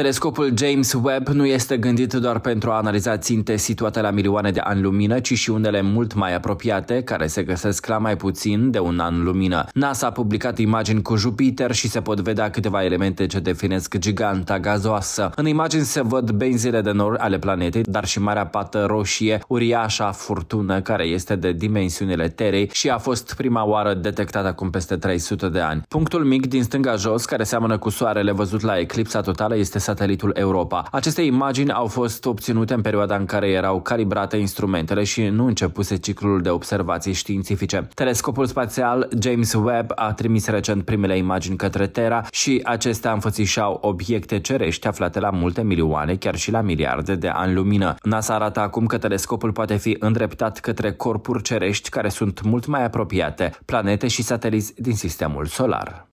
Telescopul James Webb nu este gândit doar pentru a analiza ținte situate la milioane de ani lumină, ci și unele mult mai apropiate, care se găsesc la mai puțin de un an lumină. NASA a publicat imagini cu Jupiter și se pot vedea câteva elemente ce definesc giganta gazoasă. În imagini se văd benzile de nor ale planetei, dar și marea pată roșie, uriașa furtună, care este de dimensiunile Terei și a fost prima oară detectată acum peste 300 de ani. Punctul mic din stânga jos, care seamănă cu soarele văzut la eclipsa totală, este satelitul Europa. Aceste imagini au fost obținute în perioada în care erau calibrate instrumentele și nu începuse ciclul de observații științifice. Telescopul spațial James Webb a trimis recent primele imagini către Terra și acestea înfățișau obiecte cerești aflate la multe milioane, chiar și la miliarde de ani lumină. NASA arată acum că telescopul poate fi îndreptat către corpuri cerești care sunt mult mai apropiate, planete și sateliți din sistemul solar.